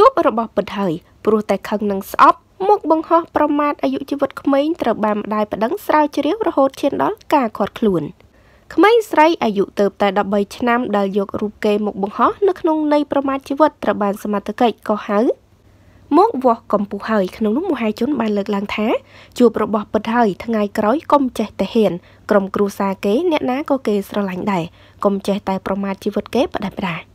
ជួបរបស់ពិតហើយព្រោះតែខឹងនឹងស្អប់មុខបង្ហោះប្រមាថអាយុជីវិតក្មេងត្រូវបានម្ដាយប្តឹងស្រាវជ្រាវរហូតឈានដល់ការឃាត់ខ្លួនក្មេងស្រីអាយុទៅតែ13ឆ្នាំដែលយករូបគេមកបង្ហោះនៅក្នុងន័យប្រមាថជីវិតត្រូវបានសមត្ថកិច្ចកោះហៅមកវាស់កំពុះហើយក្នុងនោះមហាជនបានលើកឡើងថាជួបរបស់ពិតហើយថ្ងៃក្រោយកុំចេះតែហ៊ានក្រុមគ្រួសារគេអ្នកណាក៏គេស្រឡាញ់ដែរកុំចេះតែប្រមាថជីវិតគេបដិបដា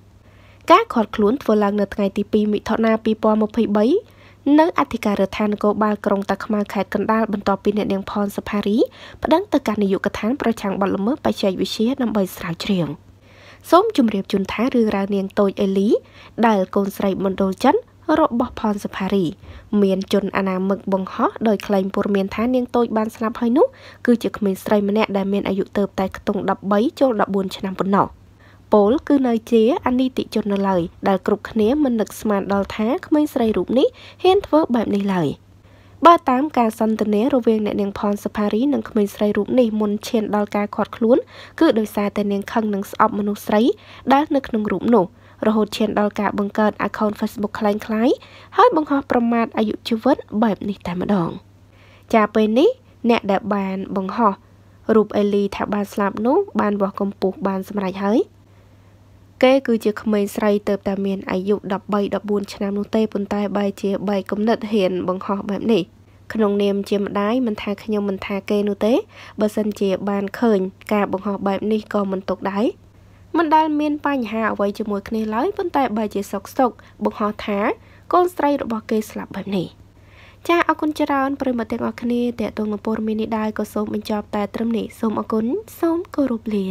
ការឃាត់ខ្លួនធ្វើឡើងនៅថ្ងៃទី2មិថុនា2023នៅអធិការដ្ឋាននគរបាលក្រុងតាខ្មៅខេត្តកណ្ដាលបន្ទាប់ពីអ្នកនាងផនសផារីប្តឹងទៅកាន់នាយកដ្ឋានប្រឆាំងបទល្មើសបច្ចេកវិទ្យាដើម្បីស្រាវជ្រាវសូមជម្រាបជូនថារឿងរ៉ាវនាងតូចអេលី ដែលកូនស្រីមណ្ឌលចិនរបស់ផនសផារីមានជនអនាមិកបង្ហោះដោយក្លែងព័ត៌មានថានាងតូចបានស្លាប់ហើយនោះគឺជាក្មេងស្រីម្នាក់ដែលមានអាយុទៅតែខ្ទង់13ចូល14ឆ្នាំប៉ុណ្ណោះ។ពលគឺនៅជាអនីតិជននៅឡើយដែលគ្រប់គ្នាមិននឹកស្មានដល់ថាក្មេងស្រីរូបនេះហ៊ានធ្វើបែបនេះឡើយបើតាមការសន្ទនារវាងអ្នកនាងផនសផារីនិងក្មេងស្រីរូបនេះមុនឈានដល់ការខាត់ខ្លួនគឺដោយសារតែនាងខឹងនឹងស្អប់មនុស្សស្រីដែលនៅក្នុងរូបនោះរហូតឈានដល់ការបង្កើត account Facebook คล้ายៗហើយបង្ហោះប្រមាថអាយុជីវិតបែបនេះតែម្ដងចាពេលនេះ អ្នកដែលបានបង្ហោះរូបអេលីថាបានស្លាប់នោះ បានវោះកំពុះបានសម្រេចហើយគេគឺជាក្មេងស្រីទៅតែមានអាយុ13 14ឆ្នាំនោះទេប៉ុន្តែបែរជាបែកគំនិតហ៊ាន បង្ហោះបែបនេះក្នុង នាមជាម្ដាយមិនថាខ្ញុំមិនថាគេនោះទេបើសិនជាបានឃើញការបង្ហោះបែបនេះក៏មិនទុកដែរមិនដែលមាន បញ្ហាអ្វីជាមួយគ្នាឡើយប៉ុន្តែបែរជាសុកសុក បង្ហោះថាកូនស្រី របស់គេស្លាប់បែបនេះចាអរគុណច្រើនប្រិមត្តទាំងអស់គ្នាតេតងនឹងព័ត៌មាននេះដែរក៏សូមបញ្ចប់តែត្រឹមនេះសូមអរគុណសូមគោរពលា